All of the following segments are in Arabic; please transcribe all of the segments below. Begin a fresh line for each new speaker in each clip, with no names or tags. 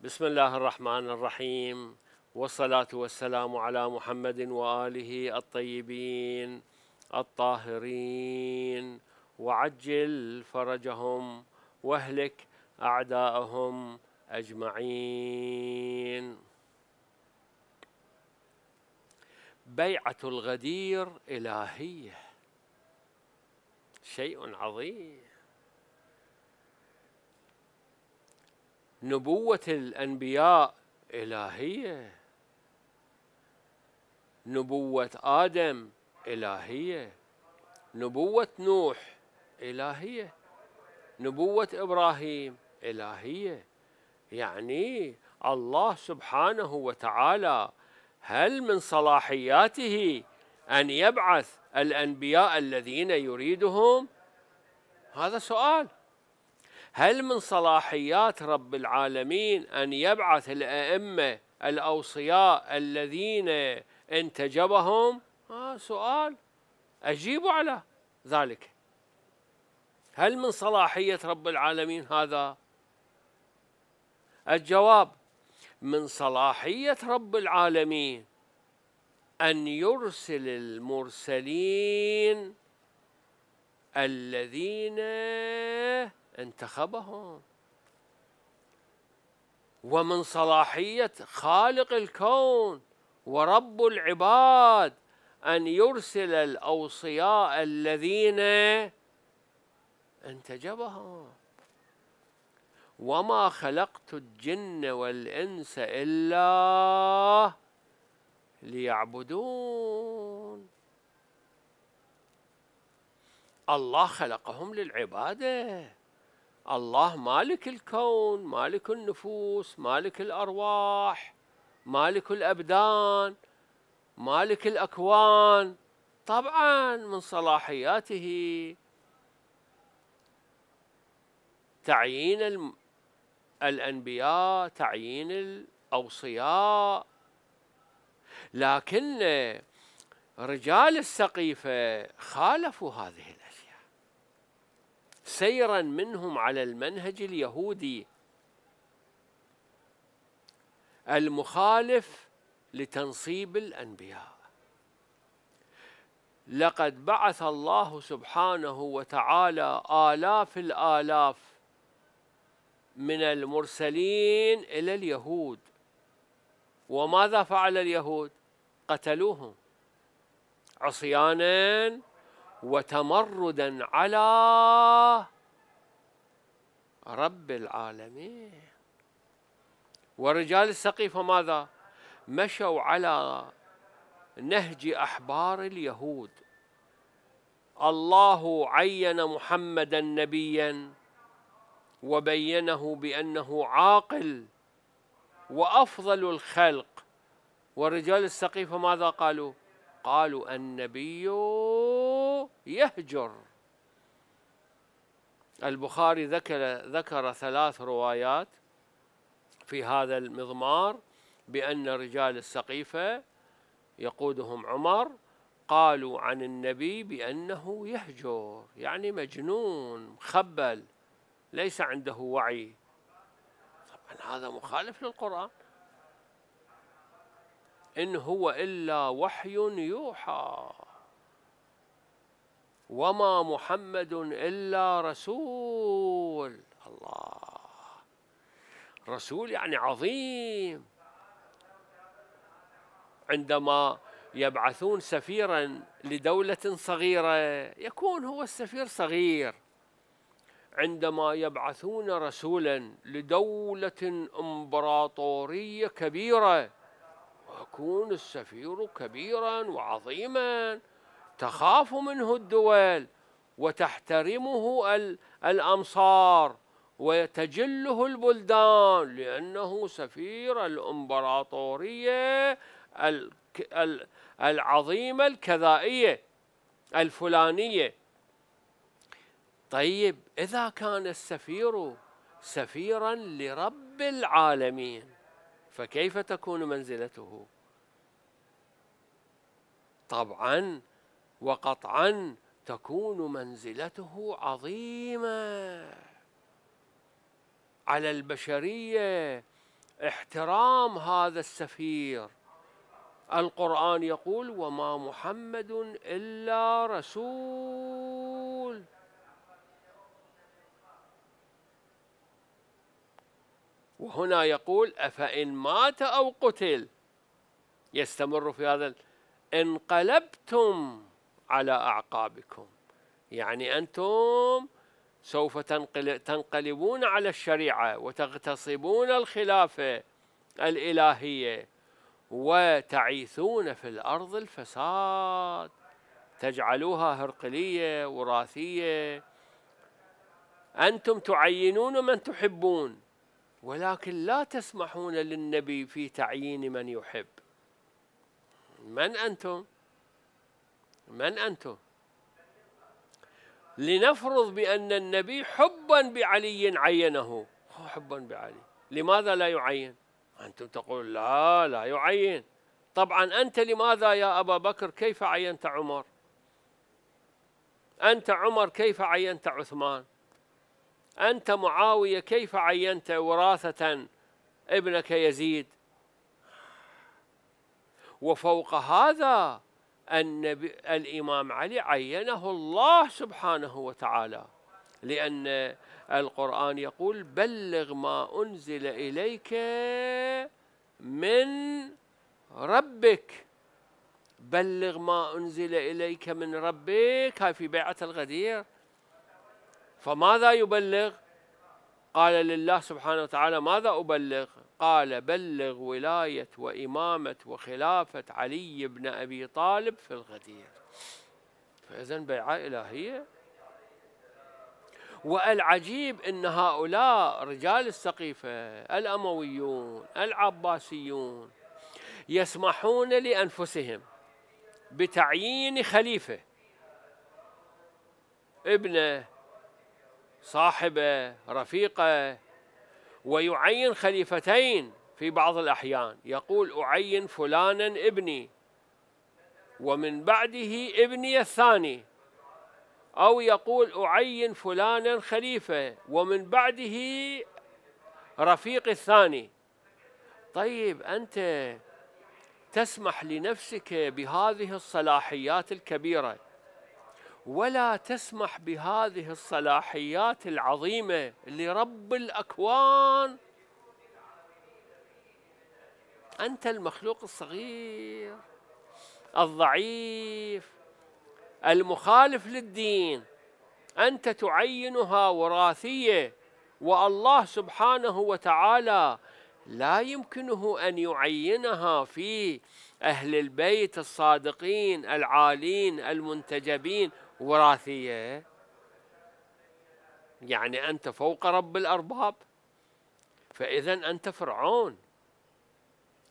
بسم الله الرحمن الرحيم والصلاة والسلام على محمد وآله الطيبين الطاهرين وعجل فرجهم واهلك أعداءهم أجمعين بيعة الغدير إلهية شيء عظيم نبوة الأنبياء إلهية نبوة آدم إلهية نبوة نوح إلهية نبوة إبراهيم إلهية يعني الله سبحانه وتعالى هل من صلاحياته أن يبعث الأنبياء الذين يريدهم هذا سؤال هل من صلاحيات رب العالمين أن يبعث الأئمة الأوصياء الذين انتجبهم آه سؤال اجيب على ذلك هل من صلاحية رب العالمين هذا الجواب من صلاحية رب العالمين أن يرسل المرسلين الذين انتخبهم ومن صلاحية خالق الكون ورب العباد أن يرسل الأوصياء الذين انتجبهم وما خلقت الجن والإنس إلا ليعبدون الله خلقهم للعبادة الله مالك الكون مالك النفوس مالك الأرواح مالك الأبدان مالك الأكوان طبعا من صلاحياته تعيين الأنبياء تعيين الأوصياء لكن رجال السقيفة خالفوا هذه الأشياء سيرا منهم على المنهج اليهودي المخالف لتنصيب الأنبياء لقد بعث الله سبحانه وتعالى آلاف الآلاف من المرسلين إلى اليهود وماذا فعل اليهود قتلوهم عصيانا وتمردا على رب العالمين ورجال السقيفة ماذا مشوا على نهج أحبار اليهود الله عين محمدا نبيا وبينه بأنه عاقل وأفضل الخلق والرجال السقيفة ماذا قالوا؟ قالوا النبي يهجر البخاري ذكر ذكر ثلاث روايات في هذا المضمار بأن رجال السقيفة يقودهم عمر قالوا عن النبي بأنه يهجر يعني مجنون مخبل ليس عنده وعي طبعا هذا مخالف للقرآن إن هو إلا وحي يوحى وما محمد إلا رسول الله رسول يعني عظيم عندما يبعثون سفيرا لدولة صغيرة يكون هو السفير صغير عندما يبعثون رسولا لدولة امبراطورية كبيرة ويكون السفير كبيرا وعظيما تخاف منه الدول وتحترمه الأمصار ويتجله البلدان لأنه سفير الإمبراطورية العظيمة الكذائية الفلانية طيب إذا كان السفير سفيرا لرب العالمين فكيف تكون منزلته طبعا وقطعا تكون منزلته عظيمه على البشريه احترام هذا السفير القران يقول وما محمد الا رسول وهنا يقول أفإن مات أو قتل يستمر في هذا انقلبتم على أعقابكم يعني أنتم سوف تنقلبون على الشريعة وتغتصبون الخلافة الإلهية وتعيثون في الأرض الفساد تجعلوها هرقلية وراثية أنتم تعينون من تحبون ولكن لا تسمحون للنبي في تعيين من يحب من أنتم؟ من أنتم؟ لنفرض بأن النبي حبا بعلي عينه هو حبا بعلي لماذا لا يعين؟ أنتم تقول لا لا يعين طبعا أنت لماذا يا أبا بكر كيف عينت عمر؟ أنت عمر كيف عينت عثمان؟ أنت معاوية كيف عينت وراثة ابنك يزيد وفوق هذا النبي الإمام علي عينه الله سبحانه وتعالى لأن القرآن يقول بلغ ما أنزل إليك من ربك بلغ ما أنزل إليك من ربك هاي في بيعة الغدير فماذا يبلغ قال لله سبحانه وتعالى ماذا أبلغ قال بلغ ولاية وإمامة وخلافة علي بن أبي طالب في الغدير فإذا بيعة إلهية والعجيب أن هؤلاء رجال السقيفة الأمويون العباسيون يسمحون لأنفسهم بتعيين خليفة ابنه صاحبه رفيقه ويعين خليفتين في بعض الأحيان يقول أعين فلانا ابني ومن بعده ابني الثاني أو يقول أعين فلانا خليفة ومن بعده رفيق الثاني طيب أنت تسمح لنفسك بهذه الصلاحيات الكبيره ولا تسمح بهذه الصلاحيات العظيمه لرب الاكوان انت المخلوق الصغير الضعيف المخالف للدين انت تعينها وراثيه والله سبحانه وتعالى لا يمكنه ان يعينها في اهل البيت الصادقين العالين المنتجبين وراثية يعني أنت فوق رب الأرباب فإذا أنت فرعون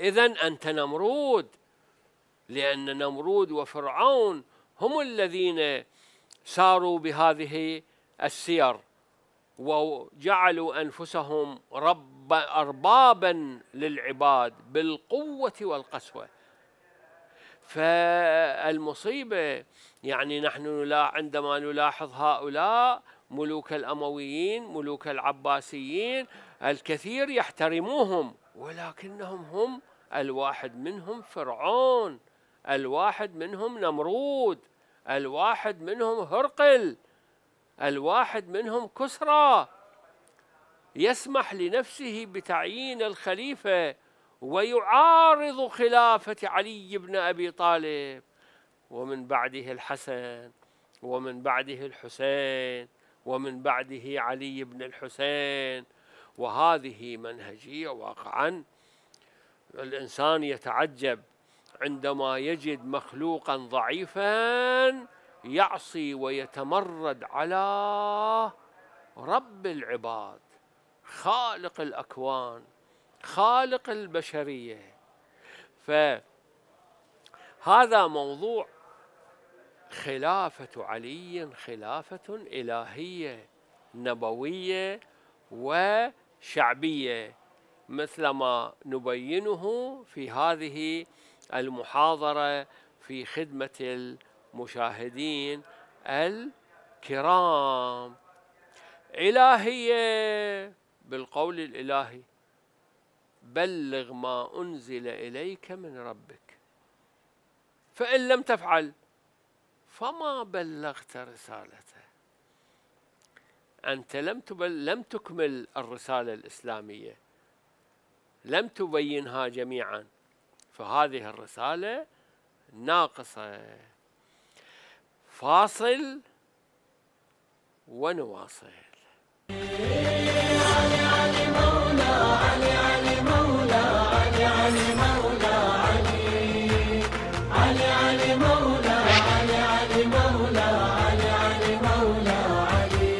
إذا أنت نمرود لأن نمرود وفرعون هم الذين ساروا بهذه السير وجعلوا أنفسهم رب أربابا للعباد بالقوة والقسوة فالمصيبة يعني نحن عندما نلاحظ هؤلاء ملوك الأمويين ملوك العباسيين الكثير يحترموهم ولكنهم هم الواحد منهم فرعون الواحد منهم نمرود الواحد منهم هرقل الواحد منهم كسرى يسمح لنفسه بتعيين الخليفه ويعارض خلافة علي بن أبي طالب ومن بعده الحسن ومن بعده الحسين ومن بعده علي بن الحسين وهذه منهجية واقعا الإنسان يتعجب عندما يجد مخلوقا ضعيفا يعصي ويتمرد على رب العباد خالق الأكوان خالق البشرية فهذا موضوع خلافة علي خلافة إلهية نبوية وشعبية مثل ما نبينه في هذه المحاضرة في خدمة المشاهدين الكرام إلهية بالقول الإلهي بلغ ما أنزل إليك من ربك فإن لم تفعل فما بلغت رسالته أنت لم تبل لم تكمل الرسالة الإسلامية لم تبينها جميعا فهذه الرسالة ناقصة فاصل ونواصل علي علي علي علي علي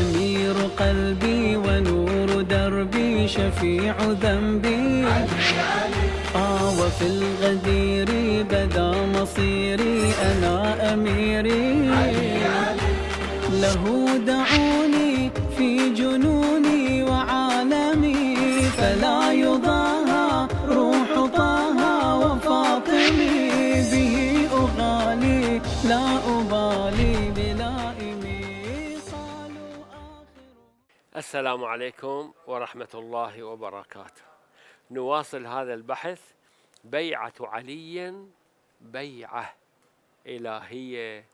أمير قلبي ونور دربي شفيع ذنبي علي علي آه وفي الغدير بدا مصيري أنا أميري علي علي له السلام عليكم ورحمة الله وبركاته. نواصل هذا البحث بيعة علي بيعة إلهية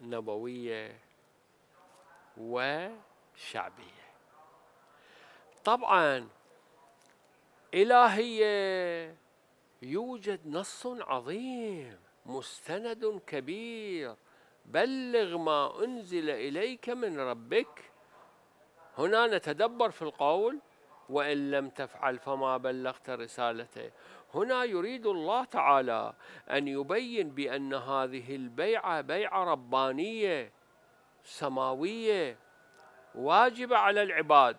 نبوية وشعبية. طبعا إلهية يوجد نص عظيم مستند كبير بلغ ما أنزل إليك من ربك هنا نتدبر في القول وإن لم تفعل فما بلغت رسالته هنا يريد الله تعالى أن يبين بأن هذه البيعة بيعة ربانية سماوية واجبة على العباد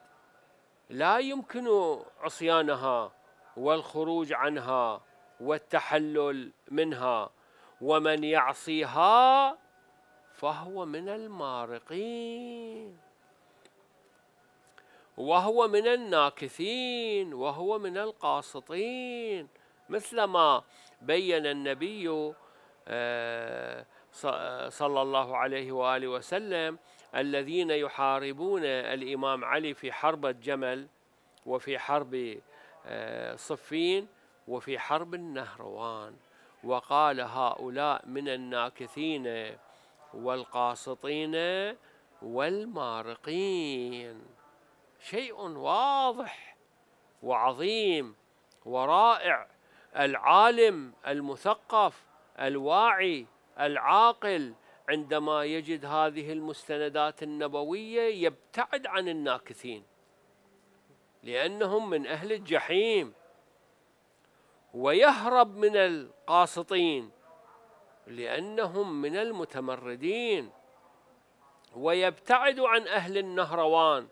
لا يمكن عصيانها والخروج عنها والتحلل منها ومن يعصيها فهو من المارقين وهو من الناكثين وهو من القاسطين مثل ما بين النبي آه، آه، صلى الله عليه واله وسلم الذين يحاربون الامام علي في حرب الجمل وفي حرب آه، صفين وفي حرب النهروان وقال هؤلاء من الناكثين والقاسطين والمارقين شيء واضح وعظيم ورائع العالم المثقف الواعي العاقل عندما يجد هذه المستندات النبويه يبتعد عن الناكثين لانهم من اهل الجحيم ويهرب من القاسطين لانهم من المتمردين ويبتعد عن اهل النهروان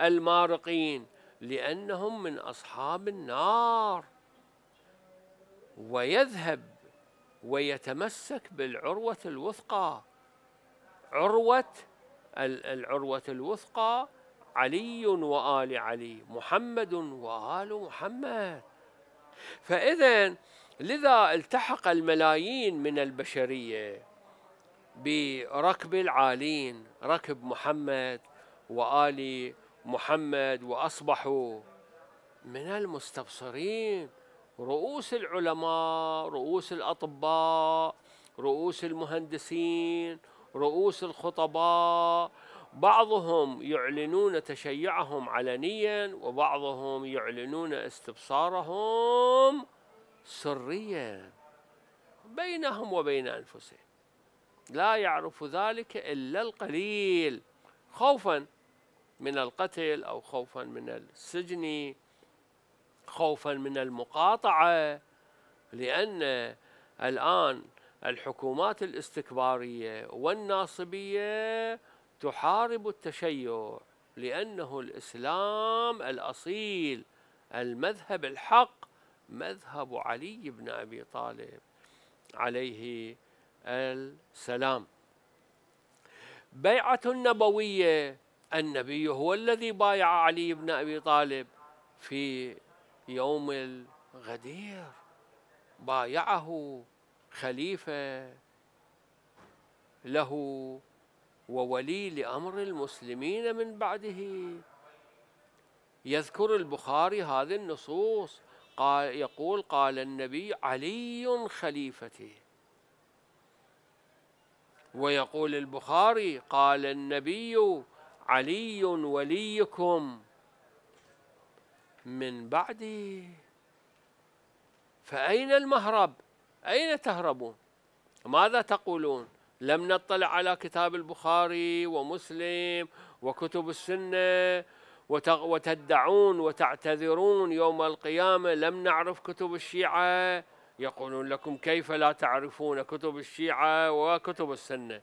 المارقين لأنهم من أصحاب النار ويذهب ويتمسك بالعروة الوثقى عروة العروة الوثقى علي وآل علي محمد وآل محمد فإذا لذا التحق الملايين من البشرية بركب العالين ركب محمد وآل محمد واصبحوا من المستبصرين رؤوس العلماء رؤوس الاطباء رؤوس المهندسين رؤوس الخطباء بعضهم يعلنون تشيعهم علنيا وبعضهم يعلنون استبصارهم سريا بينهم وبين انفسهم لا يعرف ذلك الا القليل خوفا من القتل أو خوفا من السجن خوفا من المقاطعة لأن الآن الحكومات الاستكبارية والناصبية تحارب التشيع لأنه الإسلام الأصيل المذهب الحق مذهب علي بن أبي طالب عليه السلام بيعة النبوية النبي هو الذي بايع علي بن أبي طالب في يوم الغدير بايعه خليفة له وولي لأمر المسلمين من بعده يذكر البخاري هذه النصوص قال يقول قال النبي علي خليفتي ويقول البخاري قال النبي علي وليكم من بعدي فأين المهرب أين تهربون ماذا تقولون لم نطلع على كتاب البخاري ومسلم وكتب السنة وتدعون وتعتذرون يوم القيامة لم نعرف كتب الشيعة يقولون لكم كيف لا تعرفون كتب الشيعة وكتب السنة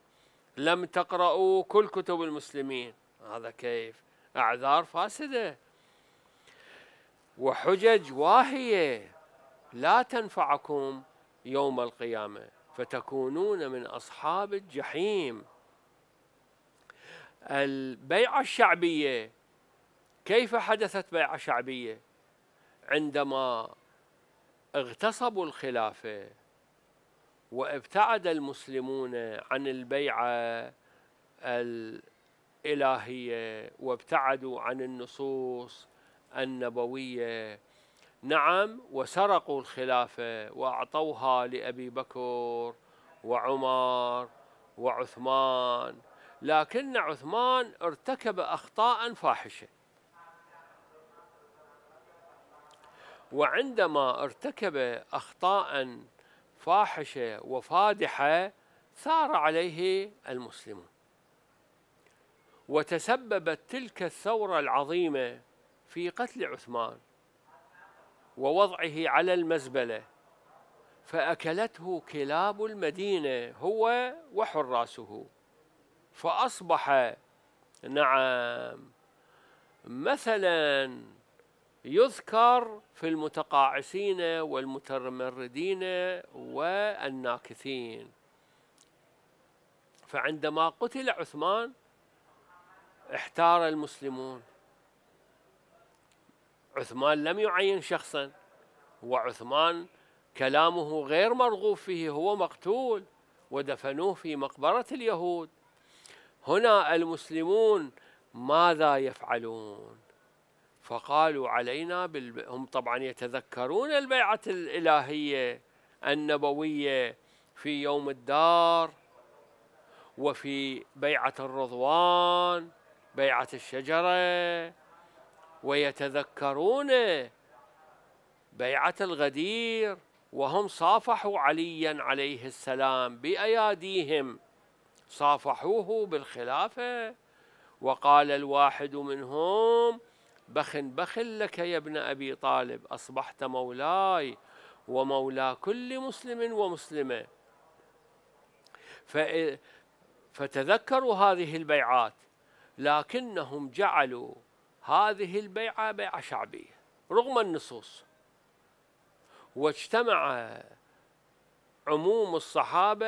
لم تقرأوا كل كتب المسلمين هذا كيف أعذار فاسدة وحجج واهية لا تنفعكم يوم القيامة فتكونون من أصحاب الجحيم البيعة الشعبية كيف حدثت بيعة شعبية عندما اغتصبوا الخلافة وابتعد المسلمون عن البيعة إلهية وابتعدوا عن النصوص النبوية نعم وسرقوا الخلافة وأعطوها لأبي بكر وعمر وعثمان لكن عثمان ارتكب أخطاء فاحشة وعندما ارتكب أخطاء فاحشة وفادحة ثار عليه المسلمون وتسببت تلك الثورة العظيمة في قتل عثمان ووضعه على المزبلة فأكلته كلاب المدينة هو وحراسه فأصبح نعم مثلا يذكر في المتقاعسين والمتمردين والناكثين فعندما قتل عثمان احتار المسلمون عثمان لم يعين شخصا وعثمان كلامه غير مرغوب فيه هو مقتول ودفنوه في مقبرة اليهود هنا المسلمون ماذا يفعلون فقالوا علينا بالب... هم طبعا يتذكرون البيعة الإلهية النبوية في يوم الدار وفي بيعة الرضوان بيعة الشجرة ويتذكرون بيعة الغدير وهم صافحوا عليا عليه السلام بأياديهم صافحوه بالخلافة وقال الواحد منهم بخن بخن لك يا ابن أبي طالب أصبحت مولاي ومولى كل مسلم ومسلمة فتذكروا هذه البيعات لكنهم جعلوا هذه البيعة بيعة شعبية رغم النصوص واجتمع عموم الصحابة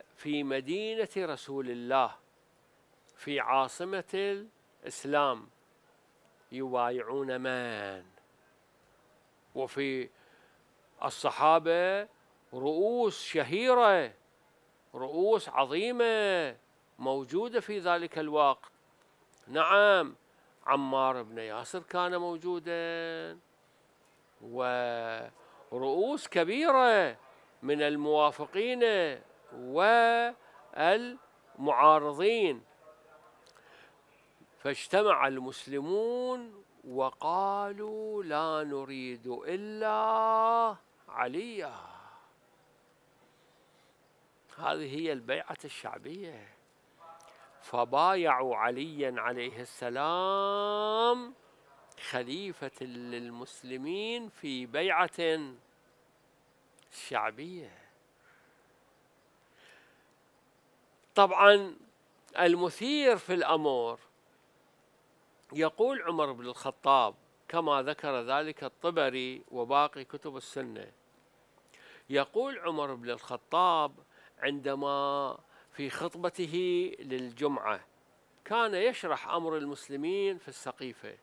في مدينة رسول الله في عاصمة الإسلام يبايعون من وفي الصحابة رؤوس شهيرة رؤوس عظيمة موجودة في ذلك الوقت نعم عمار بن ياسر كان موجودا ورؤوس كبيرة من الموافقين والمعارضين فاجتمع المسلمون وقالوا لا نريد إلا عليا هذه هي البيعة الشعبية فبايعوا عليا عليه السلام خليفة للمسلمين في بيعة شعبية طبعا المثير في الأمر يقول عمر بن الخطاب كما ذكر ذلك الطبري وباقي كتب السنة يقول عمر بن الخطاب عندما في خطبته للجمعة كان يشرح أمر المسلمين في السقيفة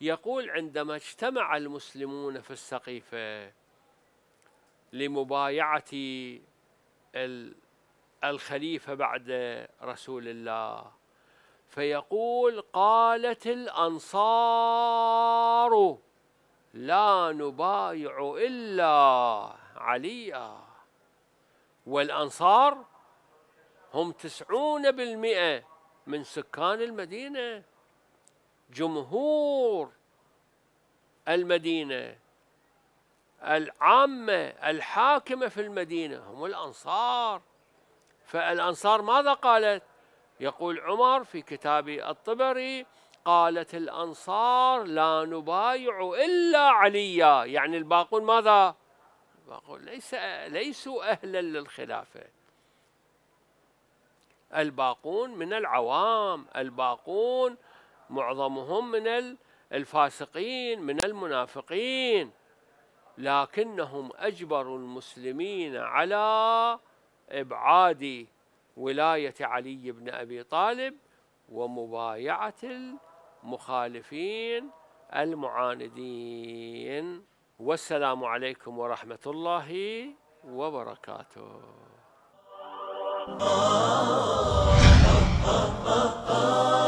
يقول عندما اجتمع المسلمون في السقيفة لمبايعة الخليفة بعد رسول الله فيقول قالت الأنصار لا نبايع إلا عليا والأنصار هم تسعون بالمئة من سكان المدينة جمهور المدينة العامة الحاكمة في المدينة هم الأنصار فالأنصار ماذا قالت؟ يقول عمر في كتاب الطبري قالت الأنصار لا نبايع إلا عليا يعني الباقون ماذا؟ الباقون ليس ليسوا أهلا للخلافة الباقون من العوام الباقون معظمهم من الفاسقين من المنافقين لكنهم أجبروا المسلمين على إبعاد ولاية علي بن أبي طالب ومبايعة المخالفين المعاندين والسلام عليكم ورحمة الله وبركاته Oh, oh, oh, oh, oh.